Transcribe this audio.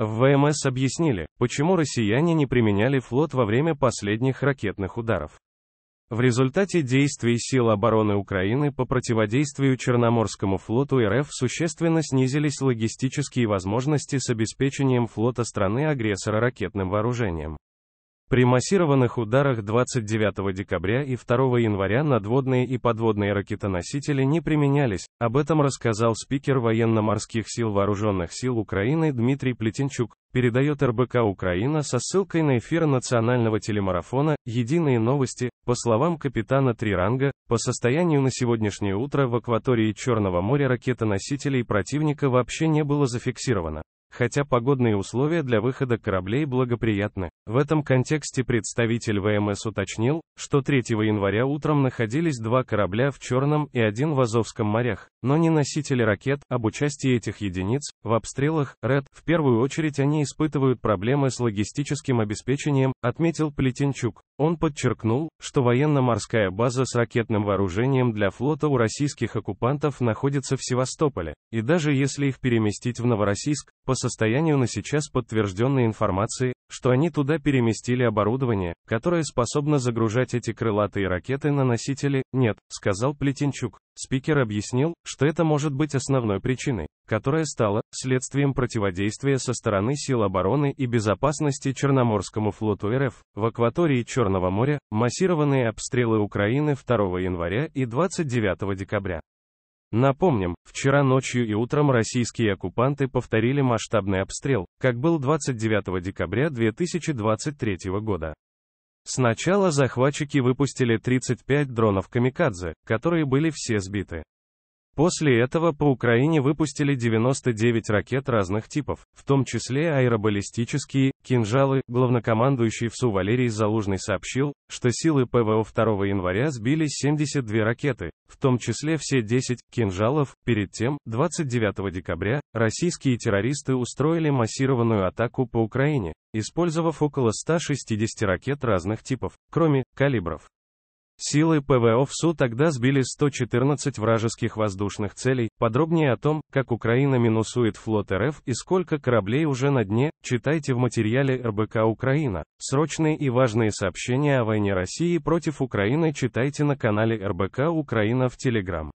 В ВМС объяснили, почему россияне не применяли флот во время последних ракетных ударов. В результате действий сил обороны Украины по противодействию Черноморскому флоту РФ существенно снизились логистические возможности с обеспечением флота страны-агрессора ракетным вооружением. При массированных ударах 29 декабря и 2 января надводные и подводные ракетоносители не применялись, об этом рассказал спикер военно-морских сил Вооруженных сил Украины Дмитрий Плетенчук, передает РБК Украина со ссылкой на эфир национального телемарафона «Единые новости», по словам капитана Триранга, по состоянию на сегодняшнее утро в акватории Черного моря ракетоносителей противника вообще не было зафиксировано хотя погодные условия для выхода кораблей благоприятны. В этом контексте представитель ВМС уточнил, что 3 января утром находились два корабля в Черном и один в Азовском морях, но не носители ракет, об участии этих единиц, в обстрелах, РЭД, в первую очередь они испытывают проблемы с логистическим обеспечением, отметил Плетенчук. Он подчеркнул, что военно-морская база с ракетным вооружением для флота у российских оккупантов находится в Севастополе, и даже если их переместить в Новороссийск, по состоянию на сейчас подтвержденной информации, что они туда переместили оборудование, которое способно загружать создавать эти крылатые ракеты-наносители, нет, сказал Плетенчук. Спикер объяснил, что это может быть основной причиной, которая стала следствием противодействия со стороны сил обороны и безопасности Черноморскому флоту РФ. В акватории Черного моря массированные обстрелы Украины 2 января и 29 декабря. Напомним, вчера ночью и утром российские оккупанты повторили масштабный обстрел, как был 29 декабря 2023 года. Сначала захватчики выпустили 35 дронов «Камикадзе», которые были все сбиты. После этого по Украине выпустили 99 ракет разных типов, в том числе аэробаллистические, кинжалы. Главнокомандующий ВСУ Валерий Залужный сообщил, что силы ПВО 2 января сбили 72 ракеты, в том числе все 10 кинжалов. Перед тем, 29 декабря, российские террористы устроили массированную атаку по Украине, использовав около 160 ракет разных типов, кроме калибров. Силы ПВО в СУ тогда сбили 114 вражеских воздушных целей. Подробнее о том, как Украина минусует флот РФ и сколько кораблей уже на дне, читайте в материале РБК «Украина». Срочные и важные сообщения о войне России против Украины читайте на канале РБК «Украина» в Телеграм.